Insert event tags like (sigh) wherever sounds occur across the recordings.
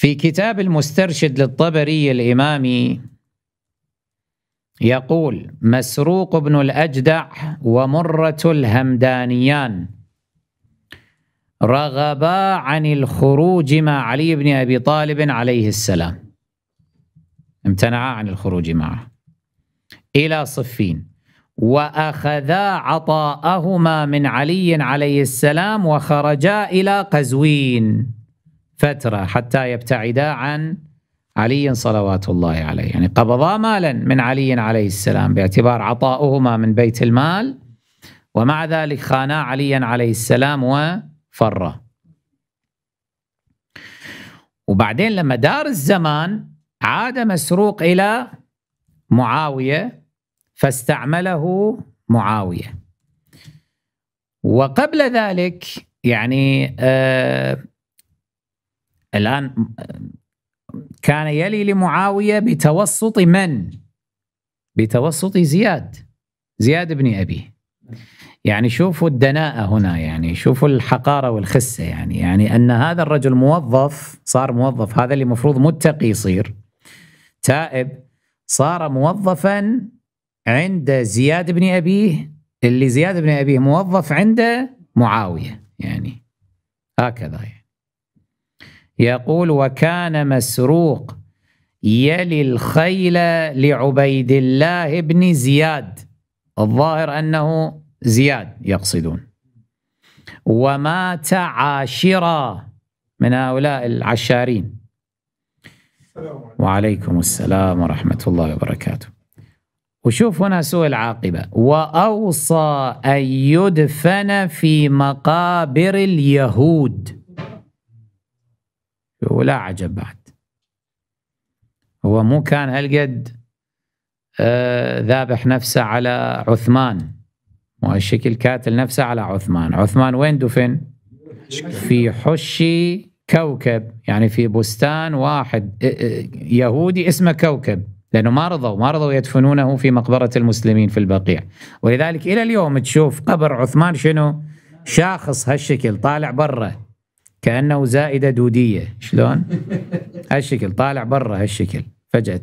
في كتاب المسترشد للطبري الامامي يقول مسروق بن الاجدع ومره الهمدانيان رغبا عن الخروج مع علي بن ابي طالب عليه السلام امتنعا عن الخروج معه الى صفين واخذا عطاءهما من علي عليه السلام وخرجا الى قزوين فترة حتى يبتعدا عن علي صلوات الله عليه يعني قبضا مالا من علي عليه السلام باعتبار عطاؤهما من بيت المال ومع ذلك خانا عليا عليه السلام وفرا وبعدين لما دار الزمان عاد مسروق إلى معاوية فاستعمله معاوية وقبل ذلك يعني آه الآن كان يلي لمعاوية بتوسط من؟ بتوسط زياد زياد بن أبيه يعني شوفوا الدناءة هنا يعني شوفوا الحقارة والخسة يعني يعني أن هذا الرجل موظف صار موظف هذا اللي المفروض متقي يصير تائب صار موظفا عند زياد بن أبيه اللي زياد بن أبيه موظف عند معاوية يعني هكذا يعني يقول وكان مسروق يلي الخيل لعبيد الله بن زياد الظاهر أنه زياد يقصدون ومات عاشرا من هؤلاء العشارين وعليكم السلام ورحمة الله وبركاته وشوف هنا سوء العاقبة وأوصى أن يدفن في مقابر اليهود ولا عجب بعد هو مو كان هالقد آه، ذابح نفسه على عثمان وهالشكل كاتل نفسه على عثمان عثمان وين دفن في حش كوكب يعني في بستان واحد آه، آه، يهودي اسمه كوكب لأنه ما رضوا ما رضوا يدفنونه في مقبرة المسلمين في البقيع ولذلك إلى اليوم تشوف قبر عثمان شنو شاخص هالشكل طالع برا كأنه زائدة دودية شلون؟ هالشكل طالع برا هالشكل فجأة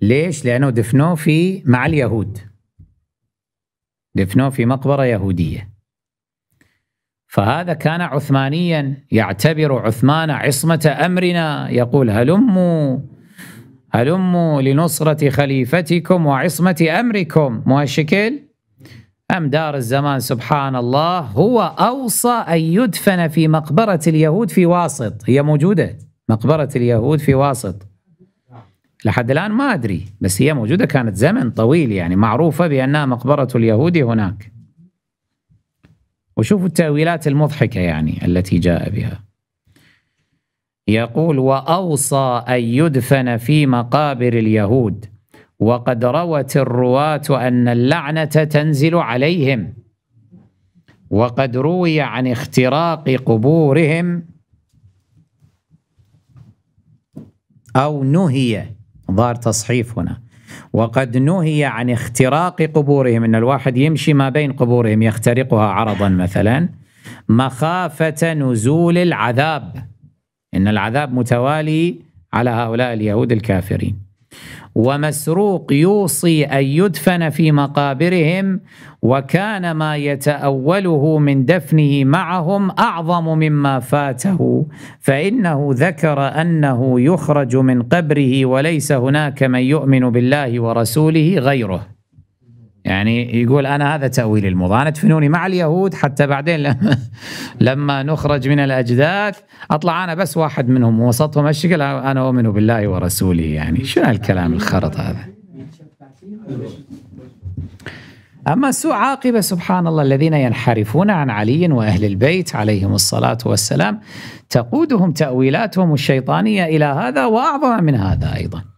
ليش؟ لأنه دفنوه في مع اليهود دفنوه في مقبرة يهودية فهذا كان عثمانيا يعتبر عثمان عصمة أمرنا يقول هلموا هلموا لنصرة خليفتكم وعصمة أمركم مو هالشكل؟ أم دار الزمان سبحان الله هو أوصى أن يدفن في مقبرة اليهود في واسط هي موجودة مقبرة اليهود في واسط لحد الآن ما أدري بس هي موجودة كانت زمن طويل يعني معروفة بأنها مقبرة اليهود هناك وشوفوا التأويلات المضحكة يعني التي جاء بها يقول وأوصى أن يدفن في مقابر اليهود وقد روت الرواة أن اللعنة تنزل عليهم وقد روي عن اختراق قبورهم أو نهي ظهر تصحيف هنا وقد نهي عن اختراق قبورهم أن الواحد يمشي ما بين قبورهم يخترقها عرضا مثلا مخافة نزول العذاب إن العذاب متوالي على هؤلاء اليهود الكافرين ومسروق يوصي أن يدفن في مقابرهم وكان ما يتأوله من دفنه معهم أعظم مما فاته فإنه ذكر أنه يخرج من قبره وليس هناك من يؤمن بالله ورسوله غيره يعني يقول أنا هذا تأويلي المضان ادفنوني مع اليهود حتى بعدين لما, (laughs) لما نخرج من الأجداث أطلع أنا بس واحد منهم وسطهم الشكل أنا أؤمن بالله ورسوله يعني شنو هالكلام الخرط هذا أما سوء عاقبة سبحان الله الذين ينحرفون عن علي وأهل البيت عليهم الصلاة والسلام تقودهم تأويلاتهم الشيطانية إلى هذا وأعظم من هذا أيضاً